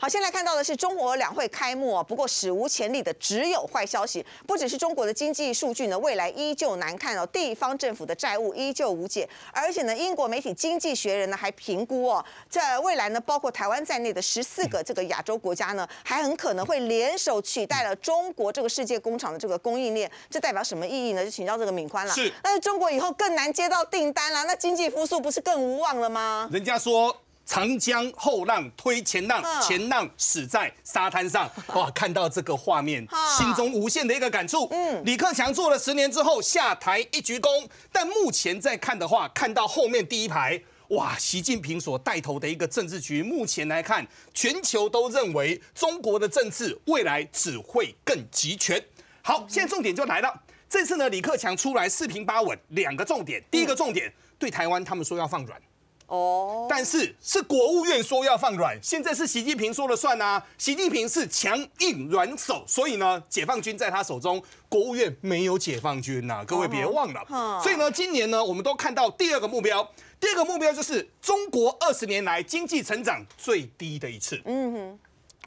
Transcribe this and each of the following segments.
好，现在看到的是中国两会开幕，不过史无前例的只有坏消息。不只是中国的经济数据呢，未来依旧难看哦。地方政府的债务依旧无解，而且呢，英国媒体《经济学人》呢还评估哦，在未来呢，包括台湾在内的十四个这个亚洲国家呢，还很可能会联手取代了中国这个世界工厂的这个供应链。这代表什么意义呢？就请教这个敏宽了。是。但是中国以后更难接到订单了，那经济复苏不是更无望了吗？人家说。长江后浪推前浪，前浪死在沙滩上。哇，看到这个画面，心中无限的一个感触。嗯，李克强做了十年之后下台一鞠躬，但目前在看的话，看到后面第一排，哇，习近平所带头的一个政治局，目前来看，全球都认为中国的政治未来只会更集权。好，现在重点就来了，这次呢，李克强出来四平八稳，两个重点，第一个重点对台湾，他们说要放软。哦，但是是国务院说要放软，现在是习近平说了算呐。习近平是强硬软手，所以呢，解放军在他手中，国务院没有解放军呐，各位别忘了。所以呢，今年呢，我们都看到第二个目标，第二个目标就是中国二十年来经济成长最低的一次，嗯哼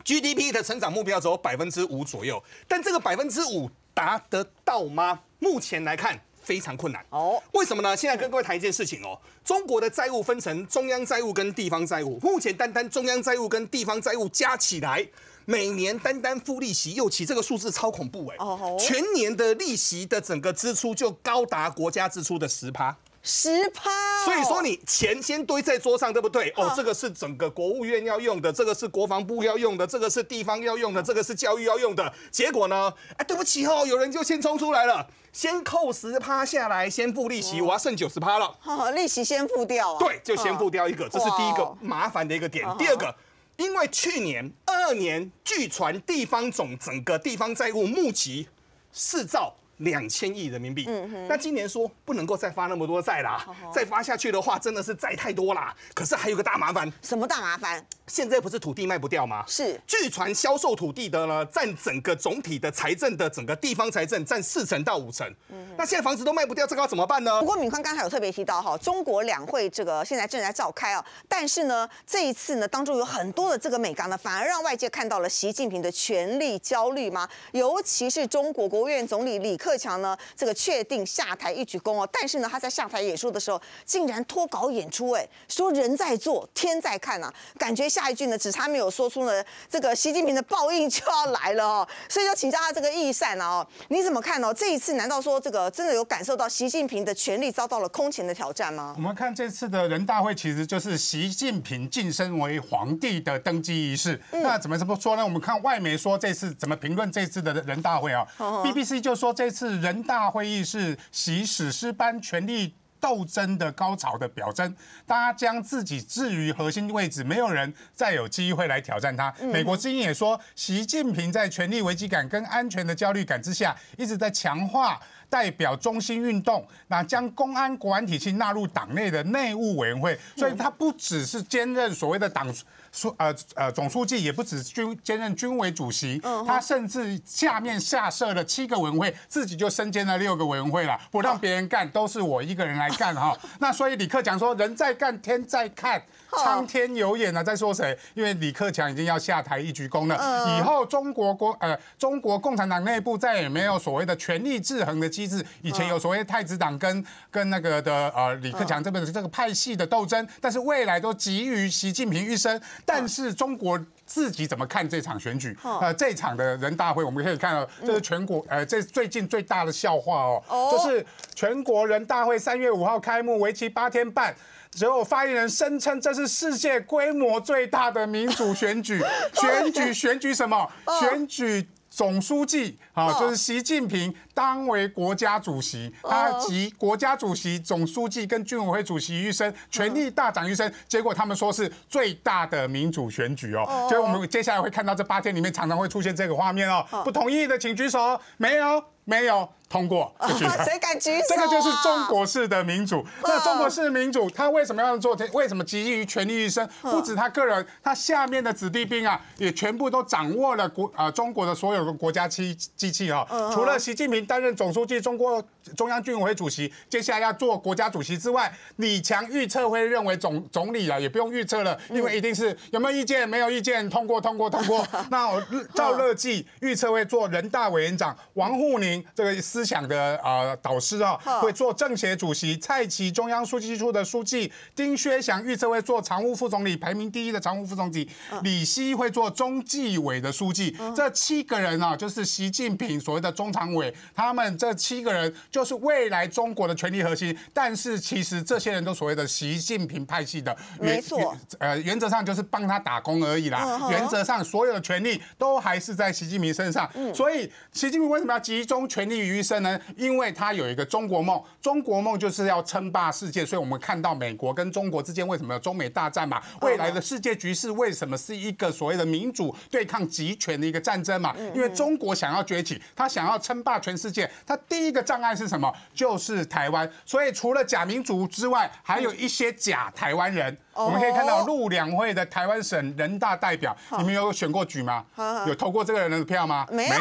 ，GDP 的成长目标只有百分之五左右，但这个百分之五达得到吗？目前来看。非常困难哦，为什么呢？现在跟各位谈一件事情哦，中国的债务分成中央债务跟地方债务，目前单单中央债务跟地方债务加起来，每年单单付利息又起，这个数字超恐怖哎！哦吼，全年的利息的整个支出就高达国家支出的十趴，十趴。所以说你钱先堆在桌上，对不对？哦，这个是整个国务院要用的，这个是国防部要用的，这个是地方要用的，这个是教育要用的。结果呢？哎，对不起哦，有人就先冲出来了，先扣十趴下来，先付利息，我要剩九十趴了。利息先付掉啊？对，就先付掉一个，这是第一个麻烦的一个点。第二个，因为去年二年据传地方总整个地方债务募集四兆。两千亿人民币。嗯那今年说不能够再发那么多债啦，再发下去的话，真的是债太多啦。可是还有个大麻烦，什么大麻烦？现在不是土地卖不掉吗？是，据传销售土地的呢，占整个总体的财政的整个地方财政占四成到五成。嗯，那现在房子都卖不掉，这个要怎么办呢？不过敏宽刚才有特别提到哈，中国两会这个现在正在召开啊，但是呢，这一次呢当中有很多的这个美钢呢，反而让外界看到了习近平的权力焦虑吗？尤其是中国国务院总理李克强呢，这个确定下台一举功哦，但是呢他在下台演说的时候竟然脱稿演出，哎，说人在做天在看啊，感觉像。太句呢，只差没有说出呢，这个习近平的报应就要来了哦，所以就请教他这个意善呢哦，你怎么看呢？这一次难道说这个真的有感受到习近平的权力遭到了空前的挑战吗？我们看这次的人大会其实就是习近平晋升为皇帝的登基仪式。那怎么这么说呢？我们看外媒说这次怎么评论这次的人大会啊？BBC 就说这次人大会议是习史诗般权力。斗争的高潮的表征，家将自己置于核心位置，没有人再有机会来挑战他。美国之音也说，习近平在权力危机感跟安全的焦虑感之下，一直在强化。代表中心运动，那将公安国安体系纳入党内的内务委员会，所以他不只是兼任所谓的党书呃呃总书记，也不止军兼任军委主席，他甚至下面下设了七个委员会，自己就身兼了六个委员会了，不让别人干，都是我一个人来干哈。那所以李克强说，人在干，天在看，苍天有眼啊，在说谁？因为李克强已经要下台一鞠躬了，以后中国国呃中国共产党内部再也没有所谓的权力制衡的机。机制以前有所谓太子党跟跟那个的呃李克强这边的这个派系的斗争，但是未来都急于习近平一生。但是中国自己怎么看这场选举？呃，这场的人大会，我们可以看到，这是全国呃这最近最大的笑话哦，就是全国人大会三月五号开幕，为期八天半，只有发言人声称这是世界规模最大的民主选举，选举选举什么？选举。总书记啊，就是习近平当为国家主席，他及国家主席、总书记跟军委会主席愈身，权力大涨愈身。结果他们说是最大的民主选举哦，所以我们接下来会看到这八天里面常常会出现这个画面哦，不同意的请举手没有没有。通过，谁敢举手？这个就是中国式的民主。那中国式的民主，他为什么要做？为什么急于权力一生？不止他个人，他下面的子弟兵啊，也全部都掌握了国啊中国的所有的国家机机器啊。除了习近平担任总书记，中国。中央军委主席，接下来要做国家主席之外，李强预测会认为总总理了，也不用预测了，因为一定是有没有意见？没有意见，通过，通过，通过。那我赵乐际预测会做人大委员长，王沪宁这个思想的啊导师啊，会做政协主席，蔡奇中央书记处的书记，丁薛祥预测会做常务副总理，排名第一的常务副总理，李希会做中纪委的书记。这七个人啊，就是习近平所谓的中常委，他们这七个人。就是未来中国的权力核心，但是其实这些人都所谓的习近平派系的，没错，呃，原则上就是帮他打工而已啦。原则上所有的权力都还是在习近平身上。所以习近平为什么要集中权力于一身呢？因为他有一个中国梦，中国梦就是要称霸世界。所以我们看到美国跟中国之间为什么有中美大战嘛？未来的世界局势为什么是一个所谓的民主对抗集权的一个战争嘛？因为中国想要崛起，他想要称霸全世界，他第一个障碍是。是什么？就是台湾。所以除了假民主之外，还有一些假台湾人。我们可以看到陆两会的台湾省人大代表，你们有选过举吗？有投过这个人的票吗？没有，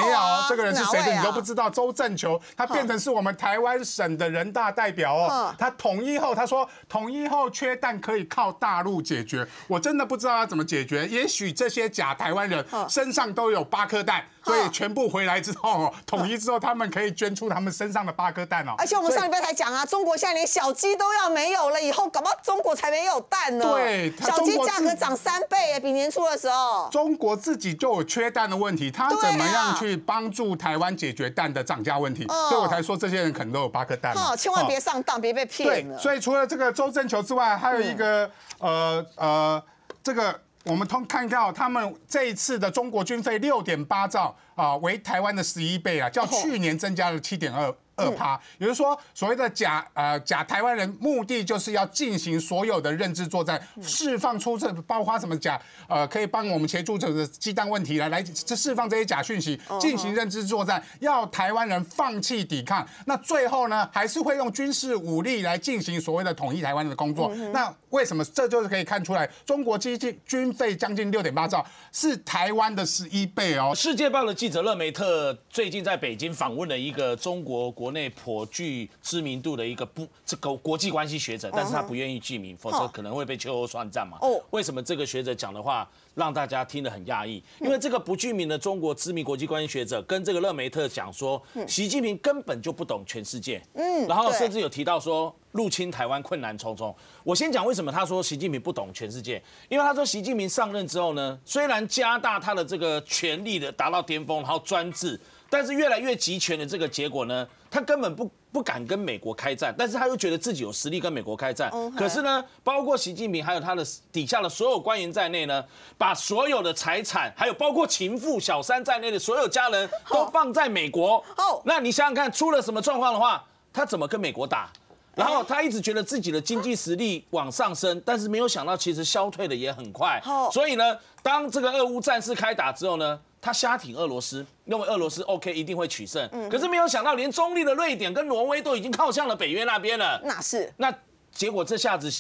这个人是谁，你都不知道。周正球，他变成是我们台湾省的人大代表哦。他统一后，他说统一后缺蛋可以靠大陆解决。我真的不知道他怎么解决。也许这些假台湾人身上都有八颗蛋。所以全部回来之后，统一之后，他们可以捐出他们身上的八颗蛋哦。而且我们上礼拜才讲啊，中国现在连小鸡都要没有了，以后搞不好中国才没有蛋呢。对，小鸡价格涨三倍，比年初的时候。中国自己就有缺蛋的问题，他怎么样去帮助台湾解决蛋的涨价问题？所以我才说这些人可能都有八颗蛋。哦，千万别上当，别被骗了。对，所以除了这个周正球之外，还有一个呃呃这个。我们通看到他们这一次的中国军费六点八兆啊，为台湾的十一倍啊，较去年增加了七点二。二趴，也就是说，所谓的假呃假台湾人目的就是要进行所有的认知作战，释放出这包括什么假呃可以帮我们协助这个鸡蛋问题来来释放这些假讯息，进行认知作战，要台湾人放弃抵抗。那最后呢，还是会用军事武力来进行所谓的统一台湾的工作。那为什么？这就是可以看出来，中国接近军费将近六点八兆，是台湾的十一倍哦。世界报的记者勒梅特最近在北京访问了一个中国国。国内颇具知名度的一个不这个国际关系学者，但是他不愿意具名，否则可能会被秋后算账嘛。哦，为什么这个学者讲的话让大家听得很讶异？因为这个不具名的中国知名国际关系学者跟这个勒梅特讲说，习近平根本就不懂全世界。嗯，然后甚至有提到说入侵台湾困难重重。我先讲为什么他说习近平不懂全世界，因为他说习近平上任之后呢，虽然加大他的这个权力的达到巅峰，然后专制。但是越来越集权的这个结果呢，他根本不不敢跟美国开战，但是他又觉得自己有实力跟美国开战。可是呢，包括习近平还有他的底下的所有官员在内呢，把所有的财产，还有包括情妇、小三在内的所有家人都放在美国。哦，那你想想看，出了什么状况的话，他怎么跟美国打？然后他一直觉得自己的经济实力往上升，但是没有想到其实消退的也很快。所以呢，当这个俄乌战事开打之后呢，他瞎挺俄罗斯，认为俄罗斯 OK 一定会取胜。嗯，可是没有想到，连中立的瑞典跟挪威都已经靠向了北约那边了。那是那。结果这下子，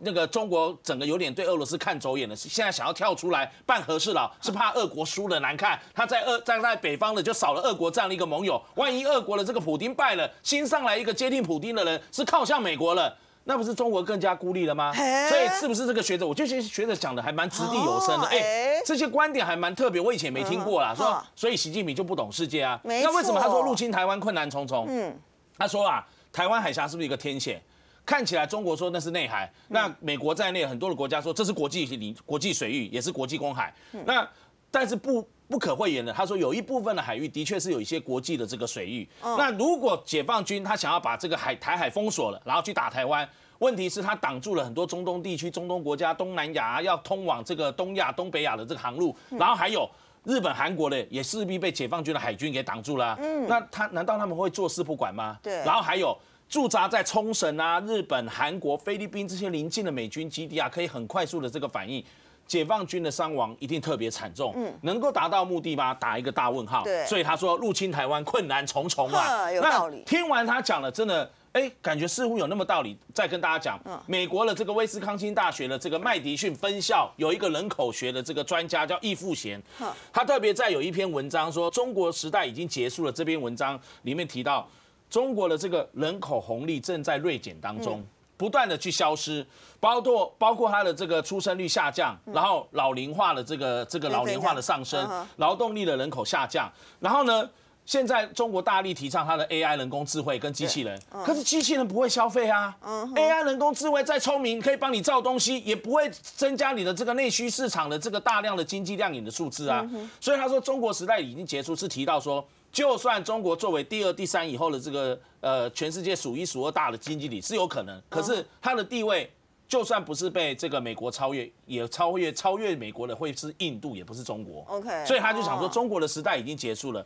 那个中国整个有点对俄罗斯看走眼了，现在想要跳出来办和事佬，是怕俄国输了难看。他在俄在在北方的就少了俄国这样的一个盟友，万一俄国的这个普丁败了，新上来一个接替普丁的人是靠向美国了，那不是中国更加孤立了吗？所以是不是这个学者？我就觉得学者讲的还蛮掷地有声的，哎，这些观点还蛮特别，我以前没听过啦，说所以习近平就不懂世界啊？那为什么他说入侵台湾困难重重？嗯，他说啊，台湾海峡是不是一个天险？看起来中国说那是内海，那美国在内很多的国家说这是国际领国际水域，也是国际公海。那但是不不可讳言的，他说有一部分的海域的确是有一些国际的这个水域。那如果解放军他想要把这个海台海封锁了，然后去打台湾，问题是它挡住了很多中东地区、中东国家、东南亚要通往这个东亚、东北亚的这个航路，然后还有日本、韩国的也势必被解放军的海军给挡住了。嗯，那他难道他们会坐视不管吗？对，然后还有。驻扎在冲绳啊、日本、韩国、菲律宾这些邻近的美军基地啊，可以很快速的这个反应，解放军的伤亡一定特别惨重，嗯，能够达到目的吗？打一个大问号。对，所以他说入侵台湾困难重重啊，有道理。听完他讲了，真的，哎，感觉似乎有那么道理。再跟大家讲，美国的这个威斯康星大学的这个麦迪逊分校有一个人口学的这个专家叫易富贤，他特别在有一篇文章说中国时代已经结束了。这篇文章里面提到。中国的这个人口红利正在锐减当中，不断的去消失，包括包括它的这个出生率下降，然后老龄化的这个这个老龄化的上升，劳动力的人口下降，然后呢？现在中国大力提倡它的 AI 人工智慧跟机器人，可是机器人不会消费啊。a i 人工智慧再聪明，可以帮你造东西，也不会增加你的这个内需市场的这个大量的经济量影的数字啊。所以他说，中国时代已经结束，是提到说，就算中国作为第二、第三以后的这个呃全世界数一数二大的经济体是有可能，可是它的地位就算不是被这个美国超越，也超越超越美国的会是印度，也不是中国。OK，所以他就想说，中国的时代已经结束了。